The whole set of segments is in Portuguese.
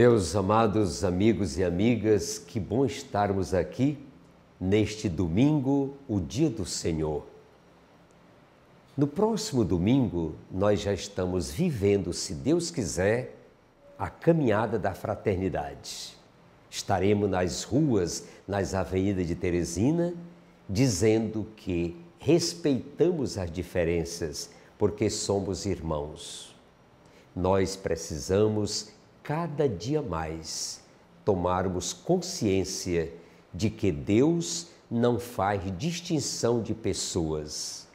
Meus amados amigos e amigas, que bom estarmos aqui neste domingo, o dia do Senhor. No próximo domingo, nós já estamos vivendo, se Deus quiser, a caminhada da fraternidade. Estaremos nas ruas, nas avenidas de Teresina, dizendo que respeitamos as diferenças, porque somos irmãos. Nós precisamos cada dia mais tomarmos consciência de que Deus não faz distinção de pessoas.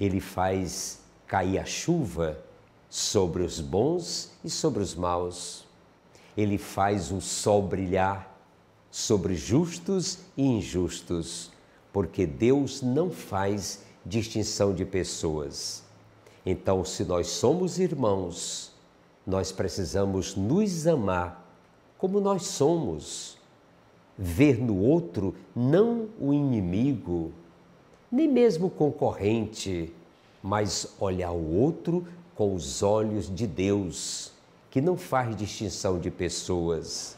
Ele faz cair a chuva sobre os bons e sobre os maus. Ele faz o sol brilhar sobre justos e injustos, porque Deus não faz distinção de pessoas. Então, se nós somos irmãos, nós precisamos nos amar como nós somos, ver no outro não o inimigo, nem mesmo o concorrente, mas olhar o outro com os olhos de Deus, que não faz distinção de pessoas.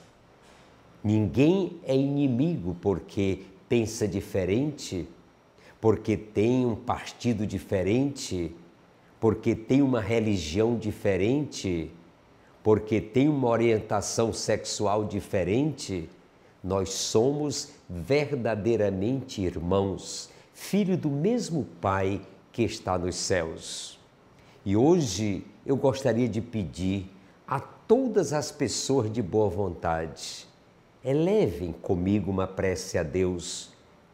Ninguém é inimigo porque pensa diferente, porque tem um partido diferente porque tem uma religião diferente, porque tem uma orientação sexual diferente, nós somos verdadeiramente irmãos, filho do mesmo Pai que está nos céus. E hoje eu gostaria de pedir a todas as pessoas de boa vontade, elevem comigo uma prece a Deus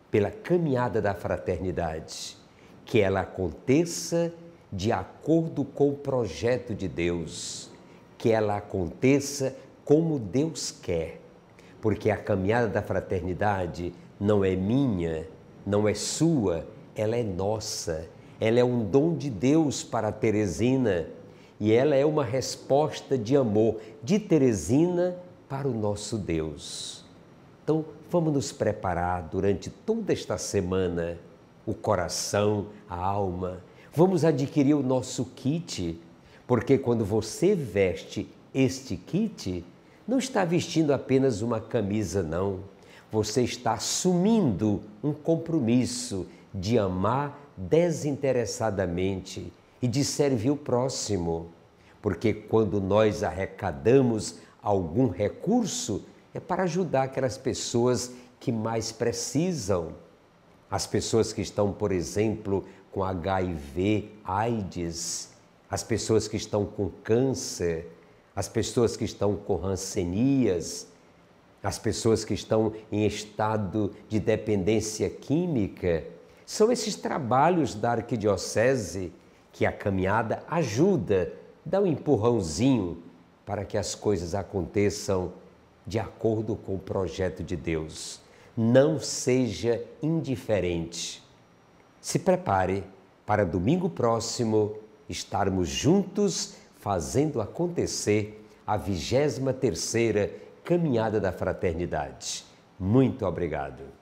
pela caminhada da fraternidade, que ela aconteça de acordo com o projeto de Deus, que ela aconteça como Deus quer, porque a caminhada da fraternidade não é minha, não é sua, ela é nossa. Ela é um dom de Deus para Teresina e ela é uma resposta de amor de Teresina para o nosso Deus. Então, vamos nos preparar durante toda esta semana, o coração, a alma, Vamos adquirir o nosso kit, porque quando você veste este kit, não está vestindo apenas uma camisa, não. Você está assumindo um compromisso de amar desinteressadamente e de servir o próximo. Porque quando nós arrecadamos algum recurso, é para ajudar aquelas pessoas que mais precisam. As pessoas que estão, por exemplo, com HIV, AIDS, as pessoas que estão com câncer, as pessoas que estão com rancenias, as pessoas que estão em estado de dependência química. São esses trabalhos da arquidiocese que a caminhada ajuda, dá um empurrãozinho para que as coisas aconteçam de acordo com o projeto de Deus. Não seja indiferente. Se prepare para domingo próximo estarmos juntos fazendo acontecer a 23 terceira Caminhada da Fraternidade. Muito obrigado.